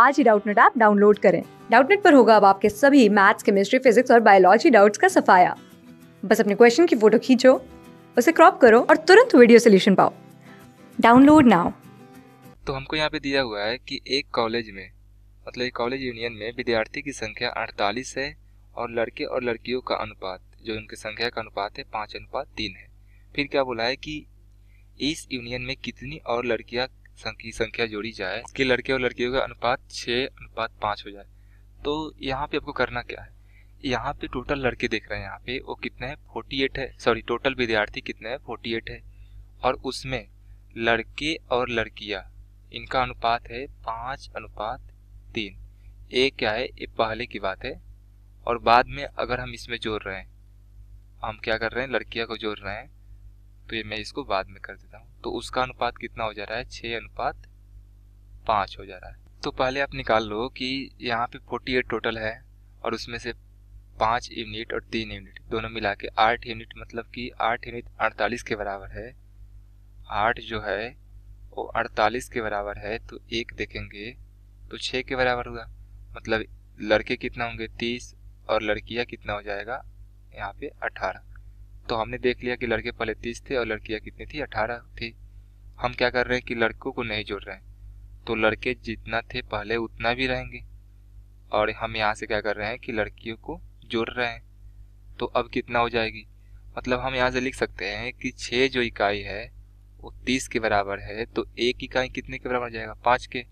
आज ही Doubtnet app download करें डाउटनेट पर होगा अब आपके सभी मैथ्स केमिस्ट्री फिजिक्स और बायोलॉजी डाउट्स का सफाया बस अपने क्वेश्चन की फोटो खींचो उसे क्रॉप करो और तुरंत वीडियो सोल्यूशन पाओ डाउनलोड नाउ तो हमको यहाँ पे दिया हुआ है कि एक कॉलेज में मतलब एक कॉलेज यूनियन में विद्यार्थी की संख्या 48 है और लड़के और लड़कियों का अनुपात जो उनके संख्या का अनुपात है पाँच अनुपात तीन है फिर क्या बोला है कि इस यूनियन में कितनी और लड़कियाँ की संख्या जोड़ी जाए कि लड़के और लड़कियों का अनुपात छः अनुपात पाँच हो जाए तो यहाँ पे आपको करना क्या है यहाँ पे टोटल लड़के देख रहे हैं यहाँ पे वो कितने हैं फोर्टी एट है सॉरी टोटल विद्यार्थी कितने हैं फोर्टी एट है और उसमें लड़के और लड़कियाँ इनका अनुपात है पाँच अनुपात तीन ये क्या है ये पहले की बात है और बाद में अगर हम इसमें जोड़ रहे हैं हम क्या कर रहे हैं लड़कियाँ को जोड़ रहे हैं तो ये मैं इसको बाद में कर देता हूँ तो उसका अनुपात कितना हो जा रहा है छः अनुपात पाँच हो जा रहा है तो पहले आप निकाल लो कि यहाँ पे 48 टोटल है और उसमें से पाँच यूनिट और तीन यूनिट दोनों मिला के आठ यूनिट मतलब कि आठ यूनिट अड़तालीस के बराबर है आठ जो है वो अड़तालीस के बराबर है तो एक देखेंगे तो छः के बराबर हुआ मतलब लड़के कितना होंगे तीस और लड़कियाँ कितना हो जाएगा यहाँ पे अठारह तो हमने देख लिया कि लड़के पहले तीस थे और लड़कियाँ कितनी थी अठारह थी हम क्या कर रहे हैं कि लड़कों को नहीं जोड़ रहे हैं तो लड़के जितना थे पहले उतना भी रहेंगे और हम यहाँ से क्या कर रहे हैं कि लड़कियों को जोड़ रहे हैं तो अब कितना हो जाएगी मतलब हम यहाँ से लिख सकते हैं कि छः जो इकाई है वो तीस के बराबर है तो एक इकाई कितने के बराबर जाएगा पाँच के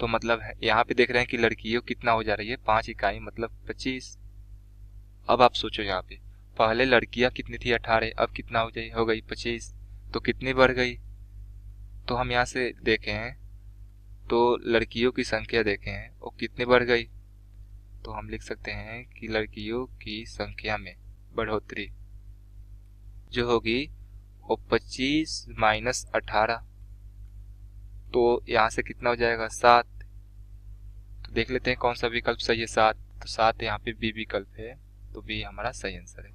तो मतलब यहाँ पे देख रहे हैं कि लड़कियों कितना हो जा रही है पाँच इकाई मतलब पच्चीस अब आप सोचो यहाँ पे पहले लड़कियां कितनी थी अठारह अब कितना हो जाए हो गई पच्चीस तो कितनी बढ़ गई तो हम यहाँ से देखे हैं तो लड़कियों की संख्या देखे हैं वो कितनी बढ़ गई तो हम लिख सकते हैं कि लड़कियों की संख्या में बढ़ोतरी जो होगी वो पच्चीस माइनस अठारह तो यहाँ से कितना हो जाएगा सात तो देख लेते हैं कौन सा विकल्प सही है सात तो सात यहाँ पे बी विकल्प है तो बी हमारा सही आंसर है